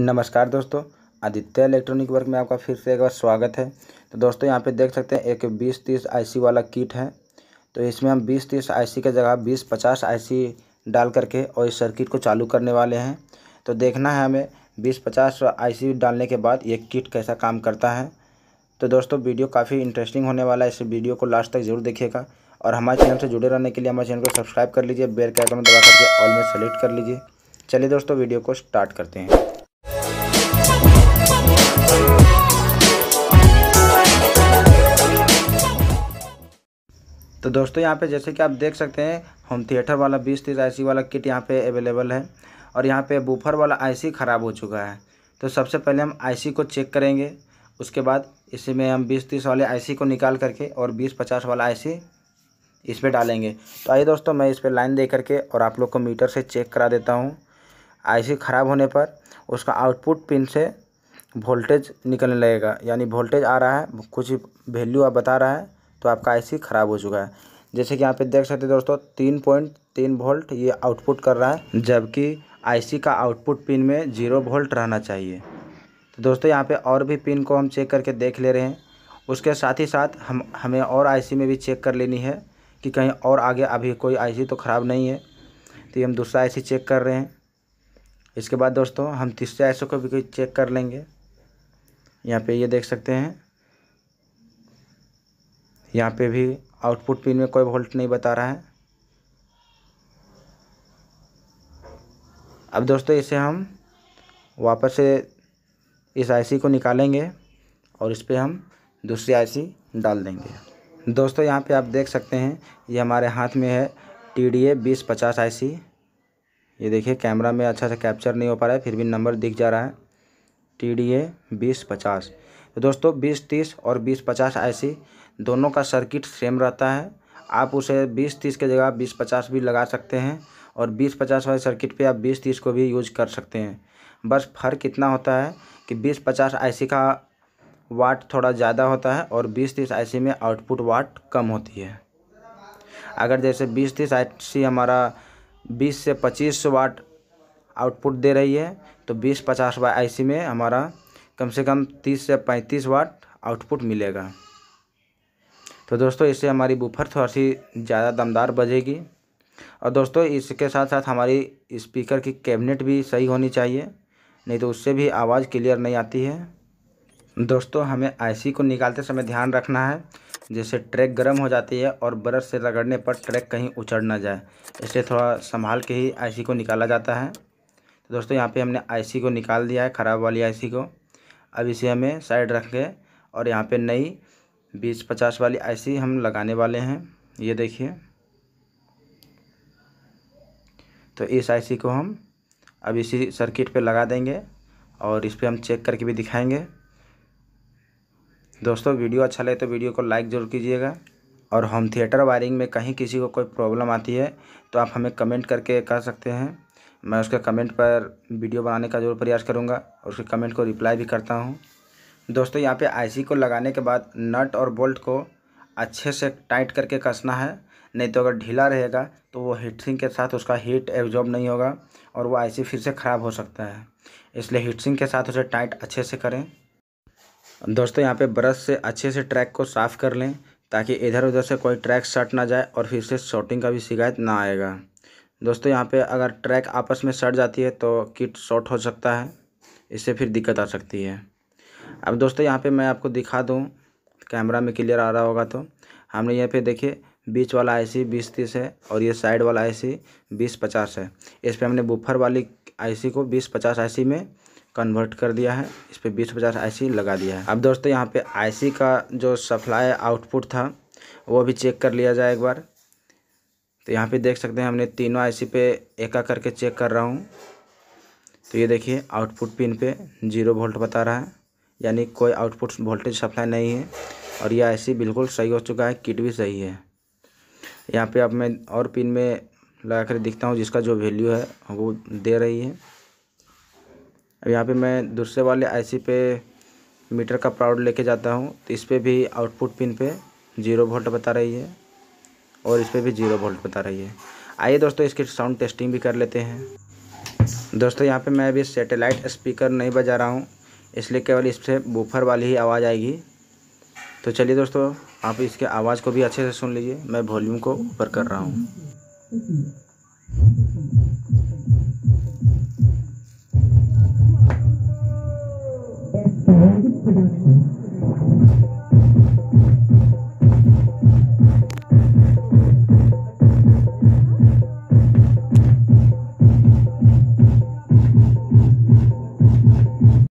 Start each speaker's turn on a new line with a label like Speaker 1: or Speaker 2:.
Speaker 1: नमस्कार दोस्तों Aditya electronic work में आपका फिर से एक बार स्वागत है तो दोस्तों यहाँ पे देख सकते हैं एक बीस तीस आईसी वाला किट है तो इसमें हम बीस तीस आईसी के जगह बीस पचास आईसी डाल करके और इस सर्किट को चालू करने वाले हैं तो देखना है हमें बीस पचास आईसी डालने के बाद ये किट कैसा काम करता है तो दोस्तों वीडियो काफ़ी इंटरेस्टिंग होने वाला है इस वीडियो को लास्ट तक जरूर देखिएगा और हमारे चैनल से जुड़े रहने के लिए हमारे चैनल को सब्सक्राइब कर लीजिए बेल के आइकन दबा करके ऑल में सेलेक्ट कर लीजिए चलिए दोस्तों वीडियो को स्टार्ट करते हैं तो दोस्तों यहाँ पे जैसे कि आप देख सकते हैं होम थिएटर वाला बीस तीस आईसी वाला किट यहाँ पे अवेलेबल है और यहाँ पे बूफर वाला आईसी ख़राब हो चुका है तो सबसे पहले हम आईसी को चेक करेंगे उसके बाद इसी में हम बीस तीस वाले आईसी को निकाल करके और बीस पचास वाला सी इस पर डालेंगे तो आइए दोस्तों मैं इस पर लाइन दे करके और आप लोग को मीटर से चेक करा देता हूँ सी ख़राब होने पर उसका आउटपुट पिन से वोल्टेज निकलने लगेगा यानी वोल्टेज आ रहा है कुछ वैल्यू आप बता रहा है तो आपका आईसी ख़राब हो चुका है जैसे कि यहाँ पे देख सकते हैं दोस्तों तीन पॉइंट तीन वोल्ट ये आउटपुट कर रहा है जबकि आईसी का आउटपुट पिन में जीरो वोल्ट रहना चाहिए तो दोस्तों यहाँ पे और भी पिन को हम चेक करके देख ले रहे हैं उसके साथ ही साथ हम हमें और आईसी में भी चेक कर लेनी है कि कहीं और आगे अभी कोई आईसी तो ख़राब नहीं है तो ये हम दूसरा आईसी चेक कर रहे हैं इसके बाद दोस्तों हम तीसरे आई को भी चेक कर लेंगे यहाँ पे ये देख सकते हैं यहाँ पे भी आउटपुट पिन में कोई वोल्ट नहीं बता रहा है अब दोस्तों इसे हम वापस से इस आईसी को निकालेंगे और इस पर हम दूसरी आईसी डाल देंगे दोस्तों यहाँ पे आप देख सकते हैं ये हमारे हाथ में है टी डी ए बीस पचास आई सी ये देखिए कैमरा में अच्छा से कैप्चर नहीं हो पा रहा है फिर भी नंबर दिख जा रहा है टी डी ए बीस पचास दोस्तों बीस तीस और बीस पचास ऐसी दोनों का सर्किट सेम रहता है आप उसे बीस तीस के जगह बीस पचास भी लगा सकते हैं और बीस पचास वाले सर्किट पे आप बीस तीस को भी यूज कर सकते हैं बस फर्क इतना होता है कि बीस पचास आई का वाट थोड़ा ज़्यादा होता है और बीस तीस आई में आउटपुट वाट कम होती है अगर जैसे बीस तीस आई हमारा बीस से पच्चीस वाट आउटपुट दे रही है तो बीस पचास वाई आई में हमारा कम से कम तीस से पैंतीस वाट आउटपुट मिलेगा तो दोस्तों इससे हमारी बुफर थोड़ी सी ज़्यादा दमदार बजेगी और दोस्तों इसके साथ साथ हमारी स्पीकर की कैबिनेट भी सही होनी चाहिए नहीं तो उससे भी आवाज़ क्लियर नहीं आती है दोस्तों हमें आईसी को निकालते समय ध्यान रखना है जैसे ट्रैक गर्म हो जाती है और ब्रश से रगड़ने पर ट्रैक कहीं उछड़ ना जाए इसलिए थोड़ा संभाल के ही आईसी को निकाला जाता है तो दोस्तों यहाँ पे हमने आईसी को निकाल दिया है ख़राब वाली आईसी को अब इसे हमें साइड रख के और यहाँ पे नई बीस पचास वाली ऐसी हम लगाने वाले हैं ये देखिए तो इस आईसी को हम अब इसी सर्किट पे लगा देंगे और इस पर हम चेक करके भी दिखाएंगे दोस्तों वीडियो अच्छा लगे तो वीडियो को लाइक ज़रूर कीजिएगा और होम थिएटर वायरिंग में कहीं किसी को कोई प्रॉब्लम आती है तो आप हमें कमेंट करके कह सकते हैं मैं उसके कमेंट पर वीडियो बनाने का ज़रूर प्रयास करूँगा और उसके कमेंट को रिप्लाई भी करता हूँ दोस्तों यहाँ पे आईसी को लगाने के बाद नट और बोल्ट को अच्छे से टाइट करके कसना है नहीं तो अगर ढीला रहेगा तो वो हीटसिंग के साथ उसका हीट एब्जॉर्ब नहीं होगा और वो आईसी फिर से ख़राब हो सकता है इसलिए हीटसिंग के साथ उसे टाइट अच्छे से करें दोस्तों यहाँ पे ब्रश से अच्छे से ट्रैक को साफ़ कर लें ताकि इधर उधर से कोई ट्रैक सट ना जाए और फिर से शॉर्टिंग का भी शिकायत ना आएगा दोस्तों यहाँ पे अगर ट्रैक आपस में सट जाती है तो किट शॉर्ट हो सकता है इससे फिर दिक्कत आ सकती है अब दोस्तों यहाँ पे मैं आपको दिखा दूँ कैमरा में क्लियर आ रहा होगा तो हमने यहाँ पे देखिए बीच वाला आईसी बीस तीस है और ये साइड वाला आईसी बीस पचास है इस पर हमने बुफर वाली आईसी को बीस पचास सी में कन्वर्ट कर दिया है इस पर बीस पचास सी लगा दिया है अब दोस्तों यहाँ पे सी का जो सप्लाई आउटपुट था वो भी चेक कर लिया जाए एक बार तो यहाँ पे देख सकते हैं हमने तीनों आईसी पे एका करके चेक कर रहा हूँ तो ये देखिए आउटपुट पिन पे जीरो वोल्ट बता रहा है यानी कोई आउटपुट वोल्टेज सप्लाई नहीं है और ये आईसी बिल्कुल सही हो चुका है किट भी सही है यहाँ पे अब मैं और पिन में लगा कर दिखता हूँ जिसका जो वैल्यू है वो दे रही है अब यहाँ पर मैं दूसरे वाले आई पे मीटर का प्राउड लेके जाता हूँ तो इस पर भी आउटपुट पिन पर जीरो वोल्ट बता रही है और इस पर भी जीरो वोल्ट बता रही है आइए दोस्तों इसकी साउंड टेस्टिंग भी कर लेते हैं दोस्तों यहाँ पे मैं अभी सैटेलाइट स्पीकर नहीं बजा रहा हूँ इसलिए केवल इससे बूफर वाली ही आवाज़ आएगी तो चलिए दोस्तों आप इसके आवाज़ को भी अच्छे से सुन लीजिए मैं वॉल्यूम को ऊपर कर रहा हूँ